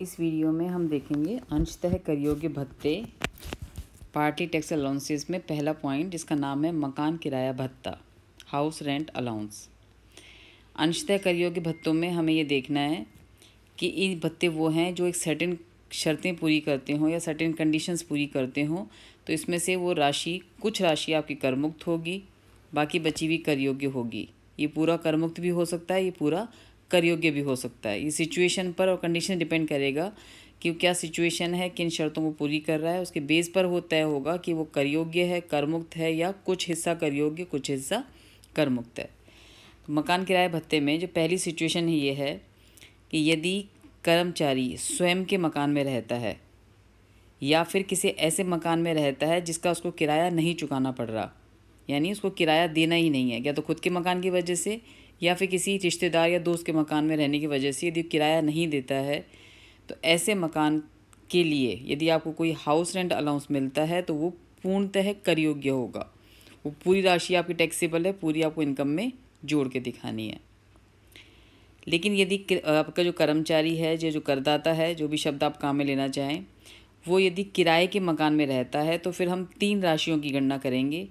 इस वीडियो में हम देखेंगे अंशतः करयोग्य भत्ते पार्टी टैक्स अलाउंसेस में पहला पॉइंट जिसका नाम है मकान किराया भत्ता हाउस रेंट अलाउंस अंशतः करयोग्य भत्तों में हमें ये देखना है कि ये भत्ते वो हैं जो एक सर्टेन शर्तें पूरी करते हों या सर्टेन कंडीशंस पूरी करते हों तो इसमें से वो राशि कुछ राशि आपकी करमुक्त होगी बाकी बची हुई करयोग्य होगी ये पूरा करमुक्त भी हो सकता है ये पूरा कर योग्य भी हो सकता है ये सिचुएशन पर और कंडीशन डिपेंड करेगा कि क्या सिचुएशन है किन शर्तों को पूरी कर रहा है उसके बेस पर वो तय होगा कि वो करयोग्य है करमुक्त है या कुछ हिस्सा करयोग्य कुछ हिस्सा करमुक्त है तो मकान किराए भत्ते में जो पहली सिचुएशन है ये है कि यदि कर्मचारी स्वयं के मकान में रहता है या फिर किसी ऐसे मकान में रहता है जिसका उसको किराया नहीं चुकाना पड़ रहा यानी उसको किराया देना ही नहीं है क्या तो खुद के मकान की वजह से या फिर किसी रिश्तेदार या दोस्त के मकान में रहने की वजह से यदि किराया नहीं देता है तो ऐसे मकान के लिए यदि आपको कोई हाउस रेंट अलाउंस मिलता है तो वो पूर्णतः कर योग्य होगा वो पूरी राशि आपकी टैक्सेबल है पूरी आपको इनकम में जोड़ के दिखानी है लेकिन यदि आपका जो कर्मचारी है जो जो करदाता है जो भी शब्द आप काम में लेना चाहें वो यदि किराए के मकान में रहता है तो फिर हम तीन राशियों की गणना करेंगे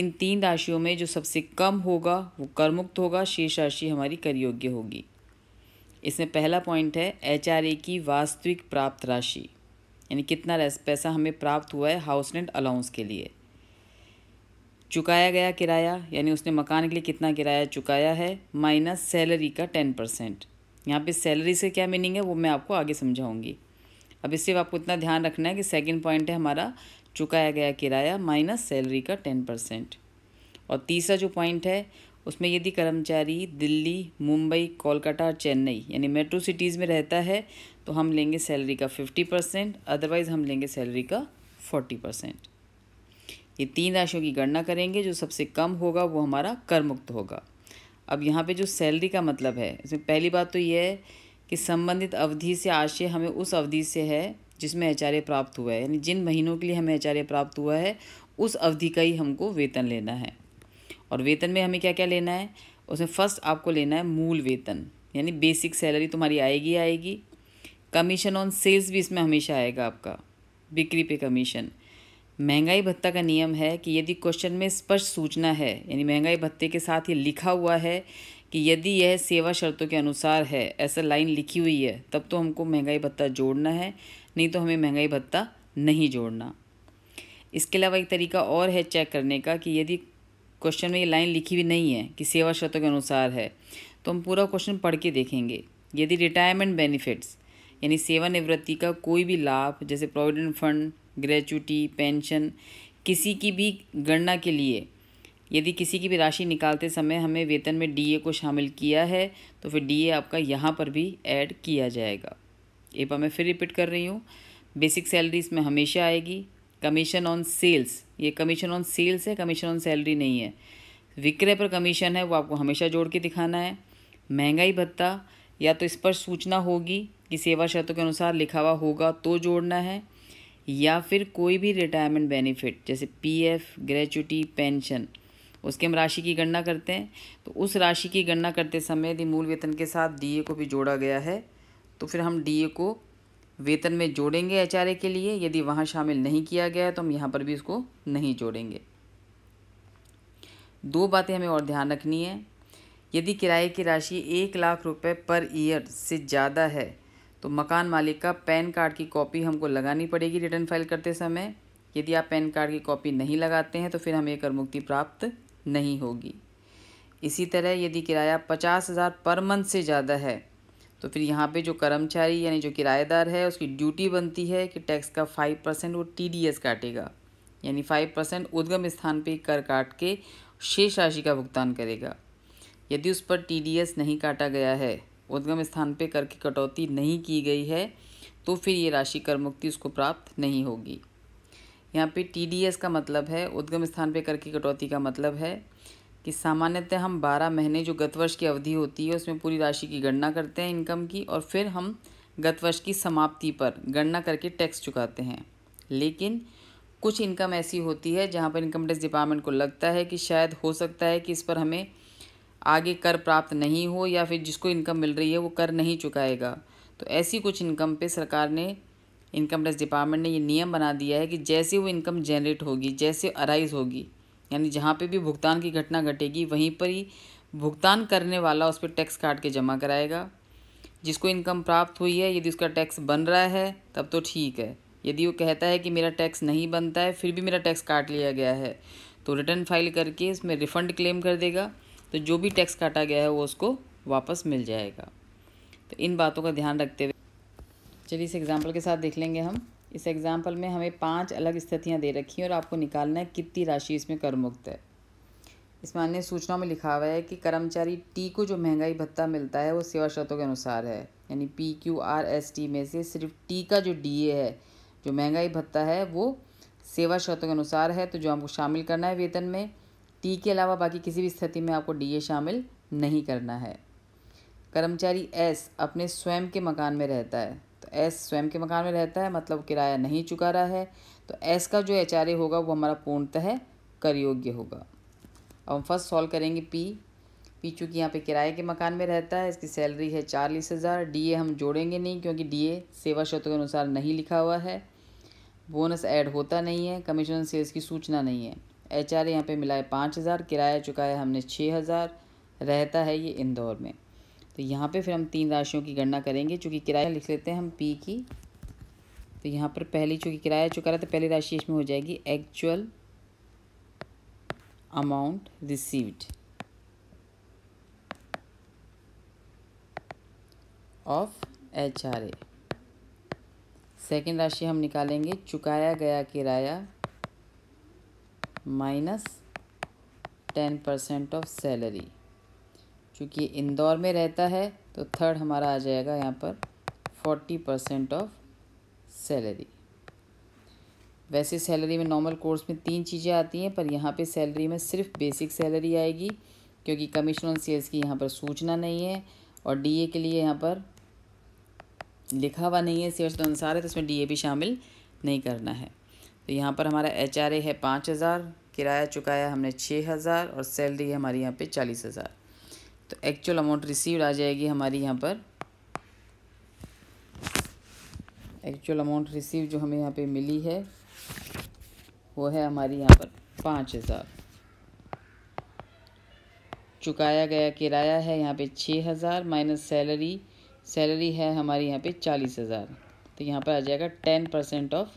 इन तीन राशियों में जो सबसे कम होगा वो करमुक्त होगा शेष राशि हमारी करयोग्य होगी इसमें पहला पॉइंट है एच की वास्तविक प्राप्त राशि यानी कितना पैसा हमें प्राप्त हुआ है हाउस रेंट अलाउंस के लिए चुकाया गया किराया यानी उसने मकान के लिए कितना किराया चुकाया है माइनस सैलरी का टेन परसेंट यहाँ पर सैलरी से क्या मीनिंग है वो मैं आपको आगे समझाऊंगी अब इससे आपको इतना ध्यान रखना है कि सेकेंड पॉइंट है हमारा चुकाया गया किराया माइनस सैलरी का टेन परसेंट और तीसरा जो पॉइंट है उसमें यदि कर्मचारी दिल्ली मुंबई कोलकाता और चेन्नई यानी मेट्रो सिटीज़ में रहता है तो हम लेंगे सैलरी का फिफ्टी परसेंट अदरवाइज़ हम लेंगे सैलरी का फोर्टी परसेंट ये तीन राशियों की गणना करेंगे जो सबसे कम होगा वो हमारा कर मुक्त होगा अब यहाँ पे जो सैलरी का मतलब है इसमें पहली बात तो ये है कि संबंधित अवधि से आशय हमें उस अवधि से है जिसमें आचार्य प्राप्त हुआ है यानी जिन महीनों के लिए हमें आचार्य प्राप्त हुआ है उस अवधि का ही हमको वेतन लेना है और वेतन में हमें क्या क्या लेना है उसमें फर्स्ट आपको लेना है मूल वेतन यानी बेसिक सैलरी तुम्हारी आएगी आएगी कमीशन ऑन सेल्स भी इसमें हमेशा आएगा आपका बिक्री पे कमीशन महंगाई भत्ता का नियम है कि यदि क्वेश्चन में स्पष्ट सूचना है यानी महंगाई भत्ते के साथ ये लिखा हुआ है कि यदि यह सेवा शर्तों के अनुसार है ऐसा लाइन लिखी हुई है तब तो हमको महंगाई भत्ता जोड़ना है नहीं तो हमें महंगाई भत्ता नहीं जोड़ना इसके अलावा एक तरीका और है चेक करने का कि यदि क्वेश्चन में ये लाइन लिखी हुई नहीं है कि सेवा शर्तों के अनुसार है तो हम पूरा क्वेश्चन पढ़ के देखेंगे यदि रिटायरमेंट बेनिफिट्स यानी सेवानिवृत्ति का कोई भी लाभ जैसे प्रोविडेंट फंड ग्रेचुटी पेंशन किसी की भी गणना के लिए यदि किसी की भी राशि निकालते समय हमें वेतन में डीए को शामिल किया है तो फिर डीए आपका यहाँ पर भी ऐड किया जाएगा ये बार मैं फिर रिपीट कर रही हूँ बेसिक सैलरी इसमें हमेशा आएगी कमीशन ऑन सेल्स ये कमीशन ऑन सेल्स है कमीशन ऑन सैलरी नहीं है विक्रय पर कमीशन है वो आपको हमेशा जोड़ के दिखाना है महंगाई भत्ता या तो इस पर सूचना होगी कि सेवा शर्तों के अनुसार लिखा हुआ होगा तो जोड़ना है या फिर कोई भी रिटायरमेंट बेनिफिट जैसे पीएफ ग्रेचुटी पेंशन उसके हम राशि की गणना करते हैं तो उस राशि की गणना करते समय यदि मूल वेतन के साथ डी को भी जोड़ा गया है तो फिर हम डी को वेतन में जोड़ेंगे एच के लिए यदि वहाँ शामिल नहीं किया गया तो हम यहाँ पर भी इसको नहीं जोड़ेंगे दो बातें हमें और ध्यान रखनी है यदि किराए की राशि एक लाख रुपए पर ईयर से ज़्यादा है तो मकान मालिक का पैन कार्ड की कॉपी हमको लगानी पड़ेगी रिटर्न फाइल करते समय यदि आप पैन कार्ड की कॉपी नहीं लगाते हैं तो फिर हमें कर मुक्ति प्राप्त नहीं होगी इसी तरह यदि किराया पचास हज़ार पर मंथ से ज़्यादा है तो फिर यहाँ पे जो कर्मचारी यानी जो किराएदार है उसकी ड्यूटी बनती है कि टैक्स का फाइव परसेंट वो टी काटेगा यानी फाइव परसेंट उद्गम स्थान पे कर काट के शेष राशि का भुगतान करेगा यदि उस पर टी नहीं काटा गया है उद्गम स्थान पे कर की कटौती नहीं की गई है तो फिर ये राशि कर मुक्ति उसको प्राप्त नहीं होगी यहाँ पे टी का मतलब है उद्गम स्थान पे कर की कटौती का मतलब है कि सामान्यतः हम बारह महीने जो गत वर्ष की अवधि होती है उसमें पूरी राशि की गणना करते हैं इनकम की और फिर हम गत वर्ष की समाप्ति पर गणना करके टैक्स चुकाते हैं लेकिन कुछ इनकम ऐसी होती है जहाँ पर इनकम टैक्स डिपार्टमेंट को लगता है कि शायद हो सकता है कि इस पर हमें आगे कर प्राप्त नहीं हो या फिर जिसको इनकम मिल रही है वो कर नहीं चुकाएगा तो ऐसी कुछ इनकम पे सरकार ने इनकम टैक्स डिपार्टमेंट ने ये नियम बना दिया है कि जैसे वो इनकम जनरेट होगी जैसे अराइज होगी यानी जहाँ पे भी भुगतान की घटना घटेगी वहीं पर ही भुगतान करने वाला उस पर टैक्स काट के जमा कराएगा जिसको इनकम प्राप्त हुई है यदि उसका टैक्स बन रहा है तब तो ठीक है यदि वो कहता है कि मेरा टैक्स नहीं बनता है फिर भी मेरा टैक्स काट लिया गया है तो रिटर्न फाइल करके उसमें रिफ़ंड क्लेम कर देगा तो जो भी टैक्स काटा गया है वो उसको वापस मिल जाएगा तो इन बातों का ध्यान रखते हुए चलिए इस एग्ज़ाम्पल के साथ देख लेंगे हम इस एग्ज़ाम्पल में हमें पांच अलग स्थितियां दे रखी हैं और आपको निकालना है कितनी राशि इसमें कर मुक्त है इसमें अन्य सूचनाओं में लिखा हुआ है कि कर्मचारी टी को जो महंगाई भत्ता मिलता है वो सेवा शर्तों के अनुसार है यानी P Q R S T में से सिर्फ टी का जो डी ए है जो महंगाई भत्ता है वो सेवा शर्तों के अनुसार है तो जो हमको शामिल करना है वेतन में टी के अलावा बाकी किसी भी स्थिति में आपको डी ए शामिल नहीं करना है कर्मचारी एस अपने स्वयं के मकान में रहता है तो एस स्वयं के मकान में रहता है मतलब किराया नहीं चुका रहा है तो एस का जो एच होगा वो हमारा पूर्णतः करयोग्य होगा अब हम फर्स्ट सॉल्व करेंगे पी पी चूँकि यहाँ पे किराए के मकान में रहता है इसकी सैलरी है चालीस हज़ार डी हम जोड़ेंगे नहीं क्योंकि डी सेवा शर्तों के अनुसार नहीं लिखा हुआ है बोनस ऐड होता नहीं है कमीशन सेल्स की सूचना नहीं है एच आर यहाँ पर मिलाए पाँच हज़ार किराया चुकाया हमने छः हज़ार रहता है ये इंदौर में तो यहाँ पे फिर हम तीन राशियों की गणना करेंगे चूँकि किराया लिख लेते हैं हम पी की तो यहाँ पर पहली चूँकि किराया चुका रहा तो पहली राशि इसमें हो जाएगी actual amount received of H R A second राशि हम निकालेंगे चुकाया गया किराया minus ten percent of salary चूँकि इंदौर में रहता है तो थर्ड हमारा आ जाएगा यहाँ पर फोर्टी परसेंट ऑफ सैलरी वैसे सैलरी में नॉर्मल कोर्स में तीन चीज़ें आती हैं पर यहाँ पे सैलरी में सिर्फ बेसिक सैलरी आएगी क्योंकि कमीशन ऑन सेल्स की यहाँ पर सूचना नहीं है और डीए के लिए यहाँ पर लिखा हुआ नहीं है सेल्स के अनुसार है तो इसमें डीए भी शामिल नहीं करना है तो यहाँ पर हमारा एच है पाँच हज़ार किराया चुकाया हमने छः हज़ार और सैलरी है हमारी यहाँ पर चालीस हज़ार तो एक्चुअल अमाउंट रिसीव्ड आ जाएगी हमारी यहाँ पर एक्चुअल अमाउंट रिसीव जो हमें यहाँ पे मिली है वो है हमारी यहाँ पर पाँच हज़ार चुकाया गया किराया है यहाँ पे छः हज़ार माइनस सैलरी सैलरी है हमारी यहाँ पे चालीस हज़ार तो यहाँ पर आ जाएगा टेन परसेंट ऑफ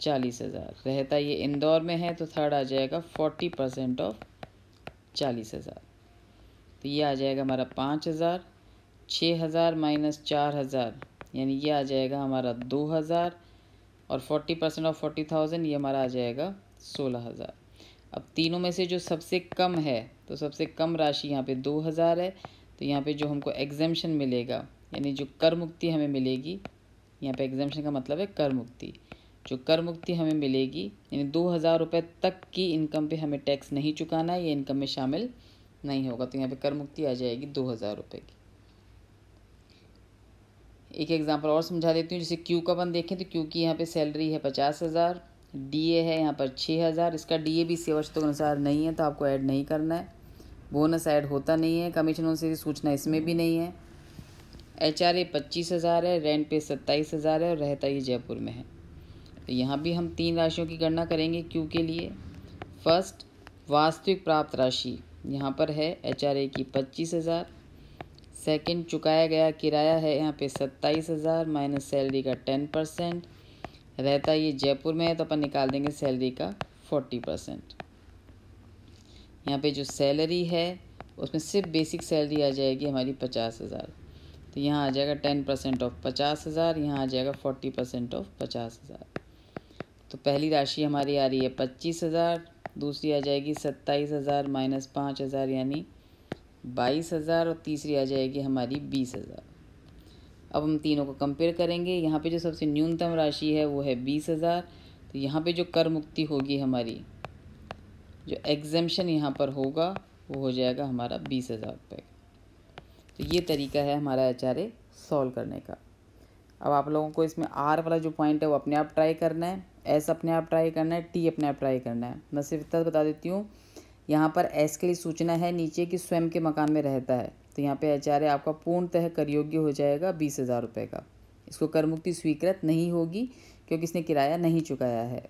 चालीस हज़ार रहता ये इंदौर में है तो थर्ड आ जाएगा फोर्टी परसेंट ऑफ चालीस हज़ार तो ये आ जाएगा हमारा पाँच हज़ार छः हज़ार माइनस चार हज़ार यानी ये आ जाएगा हमारा दो हज़ार और forty percent of forty thousand ये हमारा आ जाएगा सोलह हज़ार अब तीनों में से जो सबसे कम है तो सबसे कम राशि यहाँ पे दो हज़ार है तो यहाँ पे जो हमको एग्जेम्पन मिलेगा यानी जो कर मुक्ति हमें मिलेगी यहाँ पे एग्जेम्पन का मतलब है कर मुक्ति जो कर मुक्ति हमें मिलेगी यानी दो हज़ार रुपये तक की इनकम पे हमें टैक्स नहीं चुकाना है ये इनकम में शामिल नहीं होगा तो यहाँ पे कर मुक्ति आ जाएगी दो हज़ार रुपये की एक एग्जांपल और समझा देती हूँ जैसे क्यू का अपन देखें तो क्यू की यहाँ पे सैलरी है पचास हज़ार डी ए है यहाँ पर छः हज़ार इसका डी ए भी सेवाशतों के अनुसार नहीं है तो आपको ऐड नहीं करना है बोनस ऐड होता नहीं है कमीशनों से सूचना इसमें भी नहीं है एच आर ए पच्चीस हज़ार है रेंट पे सत्ताईस हज़ार है और रहता ये जयपुर में है तो यहाँ भी हम तीन राशियों की गणना करेंगे क्यू के लिए फर्स्ट वास्तविक प्राप्त राशि यहाँ पर है एच आर ए की पच्चीस हज़ार सेकेंड चुकाया गया किराया है यहाँ पे सत्ताईस हज़ार माइनस सैलरी का टेन परसेंट रहता ये जयपुर में है तो अपन निकाल देंगे सैलरी का फोर्टी परसेंट यहाँ पे जो सैलरी है उसमें सिर्फ बेसिक सैलरी आ जाएगी हमारी पचास हज़ार तो यहाँ आ जाएगा टेन परसेंट ऑफ पचास हज़ार यहाँ आ जाएगा फोर्टी परसेंट ऑफ पचास हज़ार तो पहली राशि हमारी आ रही है पच्चीस हज़ार दूसरी आ जाएगी सत्ताईस हज़ार माइनस पाँच हज़ार यानी बाईस हज़ार और तीसरी आ जाएगी हमारी बीस हज़ार अब हम तीनों को कंपेयर करेंगे यहाँ पे जो सबसे न्यूनतम राशि है वो है बीस हज़ार तो यहाँ पे जो कर मुक्ति होगी हमारी जो एग्जेम्शन यहाँ पर होगा वो हो जाएगा हमारा बीस हज़ार रुपये तो ये तरीका है हमारा एच आर सॉल्व करने का अब आप लोगों को इसमें आर वाला जो पॉइंट है वो अपने आप ट्राई करना है एस अपने आप ट्राई करना है टी अपने आप ट्राई करना है मैं सिर्फ इतना बता देती हूँ यहाँ पर एस के लिए सूचना है नीचे कि स्वयं के मकान में रहता है तो यहाँ पे एच आपका पूर्णतः करयोग्य हो जाएगा बीस हज़ार रुपये का इसको कर मुक्ति स्वीकृत नहीं होगी क्योंकि इसने किराया नहीं चुकाया है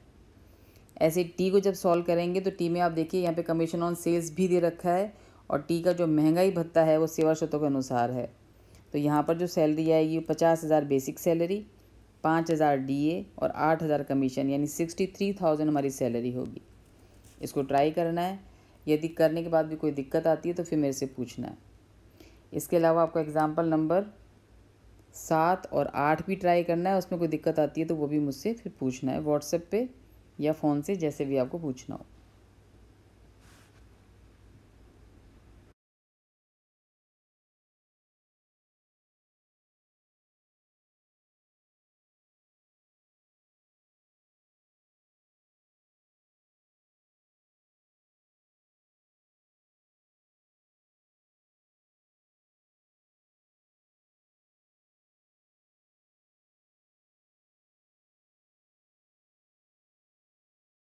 ऐसे टी को जब सॉल्व करेंगे तो टी में आप देखिए यहाँ पे कमीशन ऑन सेल्स भी दे रखा है और टी का जो महंगाई भत्ता है वो सेवा शर्तों के अनुसार है तो यहाँ पर जो सैलरी आएगी पचास हज़ार बेसिक सैलरी पाँच हज़ार डी और आठ हज़ार कमीशन यानी सिक्सटी थ्री थाउजेंड हमारी सैलरी होगी इसको ट्राई करना है यदि करने के बाद भी कोई दिक्कत आती है तो फिर मेरे से पूछना है इसके अलावा आपको एग्ज़ाम्पल नंबर सात और आठ भी ट्राई करना है उसमें कोई दिक्कत आती है तो वो भी मुझसे फिर पूछना है व्हाट्सएप पे या फ़ोन से जैसे भी आपको पूछना हो